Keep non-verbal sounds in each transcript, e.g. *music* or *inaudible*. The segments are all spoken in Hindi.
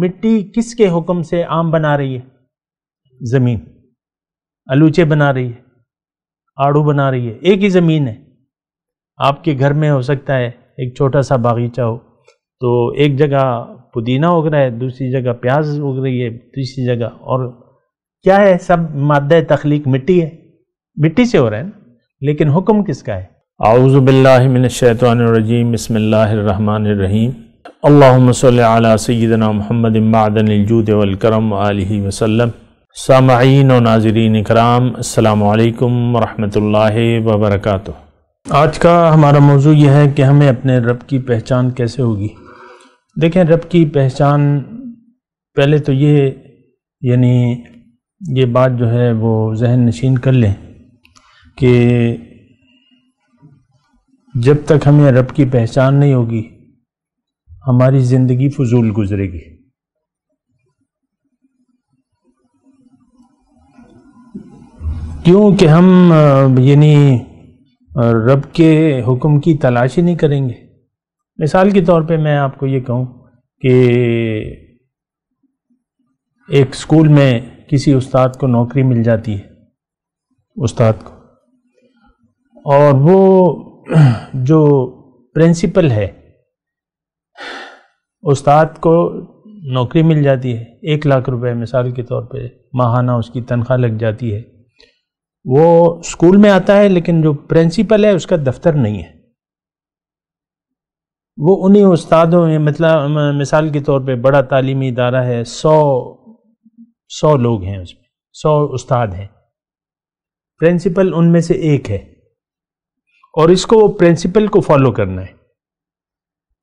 मिट्टी किसके हुक्म से आम बना रही है ज़मीन आलूचे बना रही है आड़ू बना रही है एक ही ज़मीन है आपके घर में हो सकता है एक छोटा सा बागीचा हो तो एक जगह पुदीना उग रहा है दूसरी जगह प्याज उग रही है तीसरी जगह और क्या है सब मादा तख्लीक मिट्टी है मिट्टी से हो रहा है ना लेकिन हुक्म किसका है आउज़बिल्लिमिनशैतरजीम रहीम अल्लाम सल सैदना महमद मादनजूद वलकरम वसम सामीन और नाजरीन कराम अल्लाम वरहमल वबरक आज का हमारा मौजू यह है कि हमें अपने रब की पहचान कैसे होगी देखें रब की पहचान पहले तो ये यानी ये बात जो है वो जहन नशीन कर लें कि जब तक हमें रब की पहचान नहीं होगी हमारी ज़िंदगी फजूल गुजरेगी क्योंकि हम यानी रब के हुक्म की तलाशी नहीं करेंगे मिसाल के तौर पे मैं आपको ये कहूँ कि एक स्कूल में किसी उस्ताद को नौकरी मिल जाती है उस्ताद को और वो *clears throat* जो प्रिंसिपल है उस्ताद को नौकरी मिल जाती है एक लाख रुपए मिसाल के तौर पे माहाना उसकी तनख्वाह लग जाती है वो स्कूल में आता है लेकिन जो प्रिंसिपल है उसका दफ्तर नहीं है वो उन्हीं उस्तादों में मतलब मिसाल के तौर पे बड़ा तालीमी इदारा है सौ सौ लोग हैं उसमें सौ उस्ताद हैं प्रिंसिपल उनमें से एक है और इसको वो प्रिंसिपल को फॉलो करना है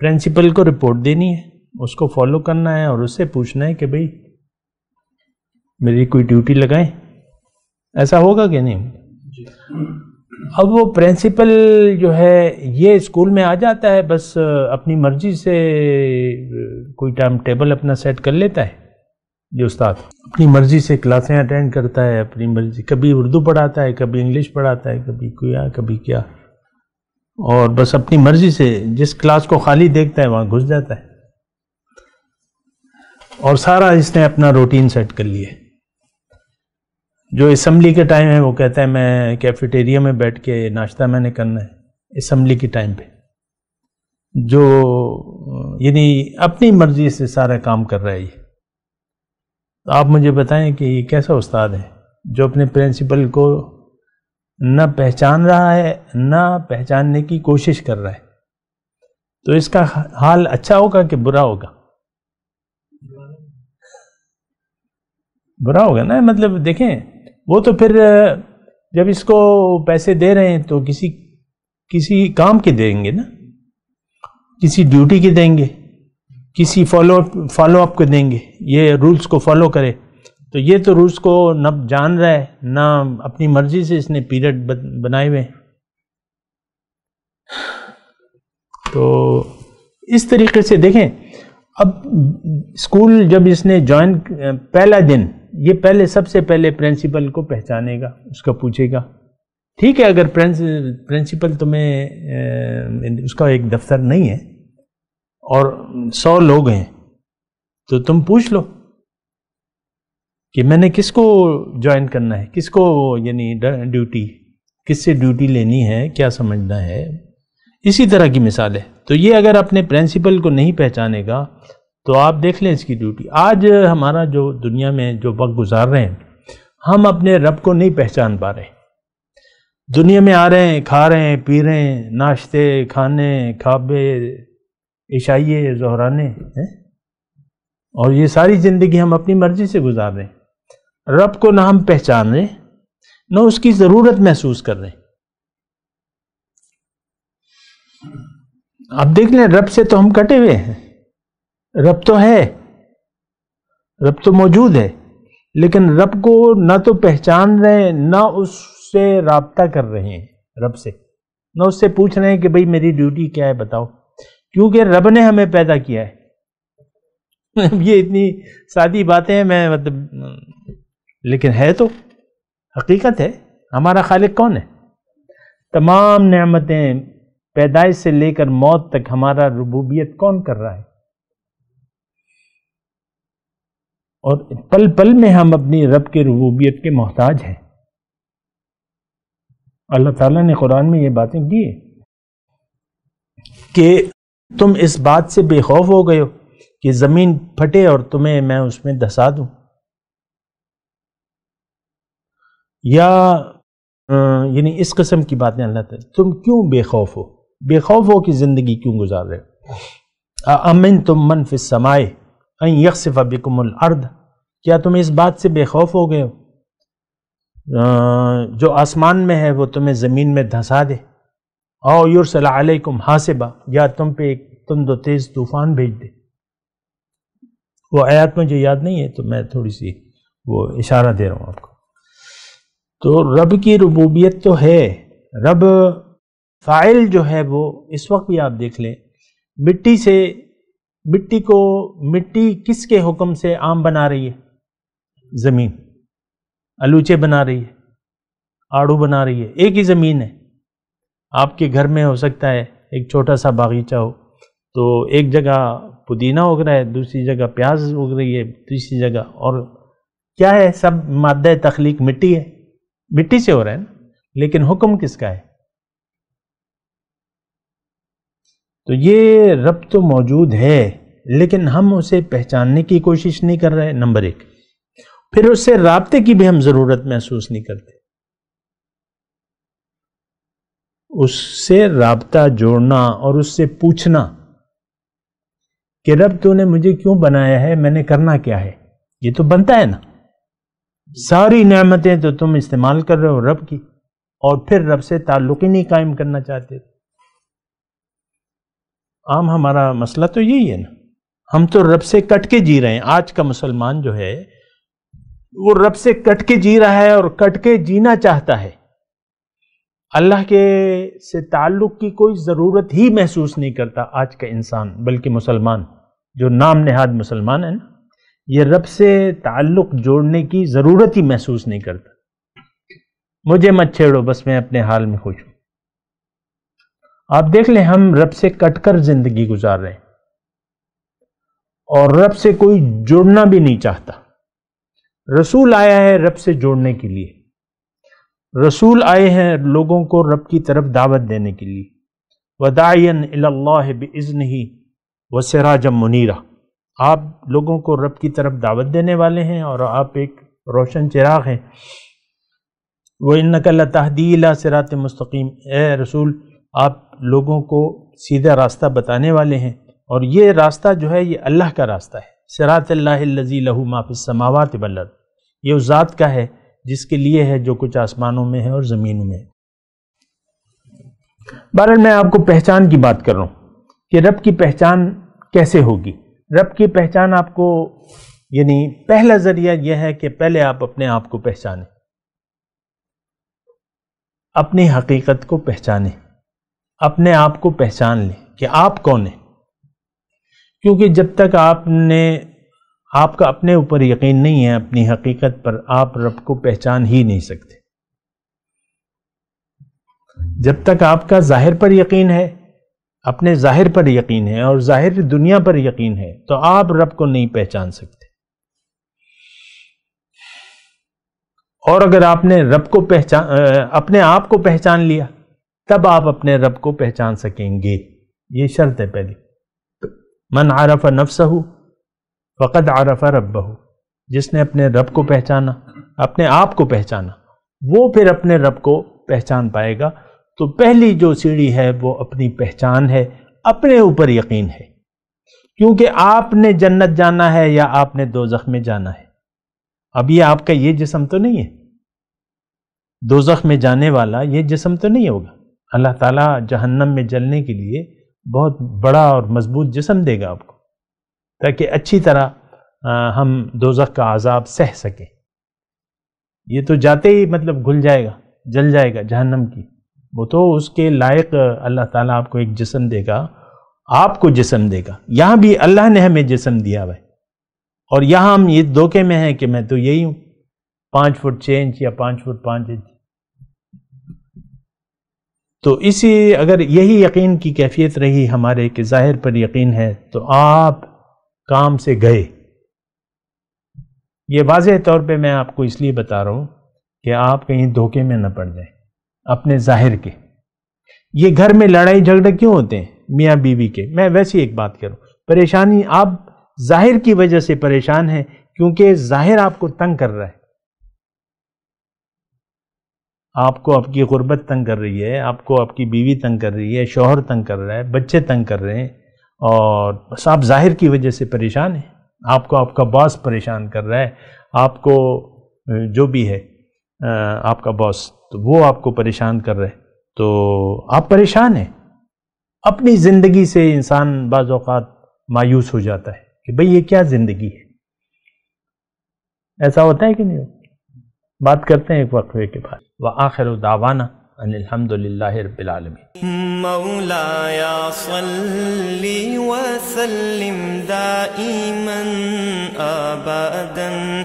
प्रिंसिपल को रिपोर्ट देनी है उसको फॉलो करना है और उससे पूछना है कि भाई मेरी कोई ड्यूटी लगाए ऐसा होगा कि नहीं अब वो प्रिंसिपल जो है ये स्कूल में आ जाता है बस अपनी मर्जी से कोई टाइम टेबल अपना सेट कर लेता है जो उस्ताद अपनी मर्जी से क्लासें अटेंड करता है अपनी मर्जी कभी उर्दू पढ़ाता है कभी इंग्लिश पढ़ाता है कभी क्या कभी क्या और बस अपनी मर्जी से जिस क्लास को खाली देखता है वहाँ घुस जाता है और सारा इसने अपना रूटीन सेट कर लिया जो इसम्बली के टाइम है वो कहता है मैं कैफेटेरिया में बैठ के नाश्ता मैंने करना है इसम्बली के टाइम पे जो यानी अपनी मर्जी से सारा काम कर रहा है ये तो आप मुझे बताएं कि ये कैसा उस्ताद है जो अपने प्रिंसिपल को न पहचान रहा है न पहचानने की कोशिश कर रहा है तो इसका हाल अच्छा होगा कि बुरा होगा बुरा होगा ना मतलब देखें वो तो फिर जब इसको पैसे दे रहे हैं तो किसी किसी काम के देंगे ना किसी ड्यूटी के देंगे किसी फॉलो फॉलो अप को देंगे ये रूल्स को फॉलो करें तो ये तो रूस को न जान रहा है ना अपनी मर्जी से इसने पीरियड बनाए हुए तो इस तरीके से देखें अब स्कूल जब इसने ज्वाइन पहला दिन ये पहले सबसे पहले प्रिंसिपल को पहचानेगा उसका पूछेगा ठीक है अगर प्रिंसिपल तुम्हें उसका एक दफ्तर नहीं है और सौ लोग हैं तो तुम पूछ लो कि मैंने किसको ज्वाइन करना है किसको यानी ड्यूटी किससे ड्यूटी लेनी है क्या समझना है इसी तरह की मिसाल है तो ये अगर अपने प्रिंसिपल को नहीं पहचानेगा तो आप देख लें इसकी ड्यूटी आज हमारा जो दुनिया में जो वक्त गुजार रहे हैं हम अपने रब को नहीं पहचान पा रहे दुनिया में आ रहे हैं खा रहे हैं पी रहे हैं नाश्ते खाने खाबे इशाइये जहराने हैं और ये सारी ज़िंदगी हम अपनी मर्ज़ी से गुजार रहे हैं रब को ना हम पहचान रहे ना उसकी जरूरत महसूस कर रहे आप देख लें रब से तो हम कटे हुए हैं रब तो है रब तो मौजूद है लेकिन रब को ना तो पहचान रहे हैं ना उससे रबता कर रहे हैं रब से ना उससे पूछ रहे हैं कि भाई मेरी ड्यूटी क्या है बताओ क्योंकि रब ने हमें पैदा किया है *laughs* ये इतनी सादी बातें हैं मैं मतलब लेकिन है तो हकीकत है हमारा खालिक कौन है तमाम नेमतें पैदाइश से लेकर मौत तक हमारा रबूबियत कौन कर रहा है और पल पल में हम अपनी रब के रबूबियत के मोहताज हैं अल्लाह ताला ने कुरान में ये बातें की है कि तुम इस बात से बेखौफ हो गए हो कि ज़मीन फटे और तुम्हें मैं उसमें धसा दूं या यानी इस कस्म की बातें अल्लाह ताला तुम क्यों बेखौफ हो बेखौफ हो कि ज़िंदगी क्यों गुजार रहे हो अमिन तुम मनफ़ समाए अन यकसफ़ बिकमल अर्द क्या तुम इस बात से बेखौफ हो गए हो जो आसमान में है वो तुम्हें ज़मीन में धंसा दे और युरसलाकुम हासिबा या तुम पे एक तुम दो तेज़ तूफ़ान भेज दे वो आयात मुझे याद नहीं है तो मैं थोड़ी सी वो इशारा दे रहा हूँ आपको तो रब की रबूबियत तो है रब फ़ाइल जो है वो इस वक्त भी आप देख लें मिट्टी से मिट्टी को मिट्टी किसके हुक्म से आम बना रही है ज़मीन आलूचे बना रही है आड़ू बना रही है एक ही ज़मीन है आपके घर में हो सकता है एक छोटा सा बागीचा हो तो एक जगह पुदीना उग रहा है दूसरी जगह प्याज उग रही है तीसरी जगह और क्या है सब मादा तख्लीक मिट्टी है मिट्टी से हो रहा है ना लेकिन हुक्म किसका है तो ये रब तो मौजूद है लेकिन हम उसे पहचानने की कोशिश नहीं कर रहे नंबर एक फिर उससे रबते की भी हम ज़रूरत महसूस नहीं करते उससे रबता जोड़ना और उससे पूछना कि रब तूने मुझे क्यों बनाया है मैंने करना क्या है ये तो बनता है ना सारी नमतें तो तुम इस्तेमाल कर रहे हो रब की और फिर रब से ताल्लुक ही नहीं कायम करना चाहते आम हमारा मसला तो यही है ना हम तो रब से कट के जी रहे हैं आज का मुसलमान जो है वो रब से कट के जी रहा है और कट के जीना चाहता है अल्लाह के से ताल्लुक की कोई ज़रूरत ही महसूस नहीं करता आज का इंसान बल्कि मुसलमान जो नाम नेहाद मुसलमान है ना ये रब से ताल्लुक़ जोड़ने की ज़रूरत ही महसूस नहीं करता मुझे मत छेड़ो बस मैं अपने हाल में खुश हूँ आप देख लें हम रब से कटकर ज़िंदगी गुजार रहे हैं और रब से कोई जुड़ना भी नहीं चाहता रसूल आया है रब से जोड़ने के लिए रसूल आए हैं लोगों को रब की तरफ दावत देने के लिए वदायन इल्लाह बज़न ही वसराजम मुनीरा आप लोगों को रब की तरफ दावत देने वाले हैं और आप एक रोशन चिराग हैं वो नकल तहदीला सिरात मस्तकीम ए रसूल आप लोगों को सीधा रास्ता बताने वाले हैं और ये रास्ता जो है ये अल्लाह का रास्ता है सिरात लजी लहू माफ़ समावत बल्लत ये उस ज़ात का है जिसके लिए है जो कुछ आसमानों में है और ज़मीनों में बहर मैं आपको पहचान की बात कर रहा हूँ कि रब की पहचान कैसे होगी रब की पहचान आपको यानी पहला जरिया यह है कि पहले आप अपने आप को पहचाने अपनी हकीकत को पहचाने अपने आप को पहचान लें कि आप कौन हैं क्योंकि जब तक आपने आपका अपने ऊपर यकीन नहीं है अपनी हकीकत पर आप रब को पहचान ही नहीं सकते जब तक आपका जाहिर पर यकीन है अपने ज़ाहिर पर यकीन है और ज़ाहिर दुनिया पर यकीन है तो आप रब को नहीं पहचान सकते और अगर आपने रब को पहचान अपने आप को पहचान लिया तब आप अपने रब को पहचान सकेंगे ये शर्त है पहली मन आरफ नफ्स हो वकद आरफ रब हो जिसने अपने रब को पहचाना अपने आप को पहचाना वो फिर अपने रब को पहचान पाएगा तो पहली जो सीढ़ी है वो अपनी पहचान है अपने ऊपर यकीन है क्योंकि आपने जन्नत जाना है या आपने दो में जाना है अब ये आपका ये जिसम तो नहीं है दो में जाने वाला ये जिसम तो नहीं होगा अल्लाह ताला जहन्नम में जलने के लिए बहुत बड़ा और मजबूत जिसम देगा आपको ताकि अच्छी तरह हम दोजख का आज़ाब सह सकें ये तो जाते ही मतलब घुल जाएगा जल जाएगा जहन्नम की वो तो उसके लायक अल्लाह ताला आपको एक जिसम देगा आपको जिसम देगा यहाँ भी अल्लाह ने हमें जिसम दिया है और यहाँ हम ये धोखे में हैं कि मैं तो यही हूँ पाँच फुट छः इंच या पाँच फुट पाँच इंच तो इसी अगर यही यकीन की कैफियत रही हमारे कि ज़ाहिर पर यकीन है तो आप काम से गए ये वाज तौर पे मैं आपको इसलिए बता रहा हूँ कि आप कहीं धोखे में ना पड़ जाए अपने ज़ाहिर के ये घर में लड़ाई झगड़े क्यों होते हैं मियाँ बीवी के मैं वैसी एक बात करूँ परेशानी आप जाहिर की वजह से परेशान हैं क्योंकि जाहिर आपको तंग कर रहा है आपको आपकी गुर्बत तंग कर रही है आपको आपकी बीवी तंग कर रही है शोहर तंग कर रहा है बच्चे तंग कर रहे हैं और बस आप जाहिर की वजह से परेशान हैं आपको आपका बॉस परेशान कर रहा है आपको जो भी है आपका बॉस तो वो आपको परेशान कर रहे तो आप परेशान हैं अपनी ज़िंदगी से इंसान बाज़ात मायूस हो जाता है कि भाई ये क्या ज़िंदगी है ऐसा होता है कि नहीं बात करते हैं एक वक्फे के बाद व आखिर दावाना العالمين मौलाया صل وسلم دائما अबदन